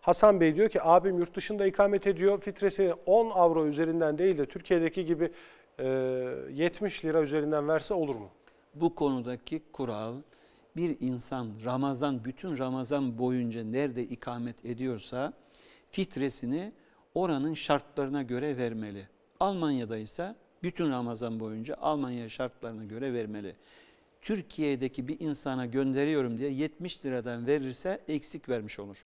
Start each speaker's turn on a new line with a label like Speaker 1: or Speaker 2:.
Speaker 1: Hasan Bey diyor ki abim yurt dışında ikamet ediyor. Fitresini 10 avro üzerinden değil de Türkiye'deki
Speaker 2: gibi 70 e, lira üzerinden verse olur mu? Bu konudaki kural bir insan Ramazan bütün Ramazan boyunca nerede ikamet ediyorsa fitresini oranın şartlarına göre vermeli. Almanya'da ise bütün Ramazan boyunca Almanya şartlarına göre vermeli. Türkiye'deki bir insana gönderiyorum diye 70 liradan verirse eksik vermiş olur.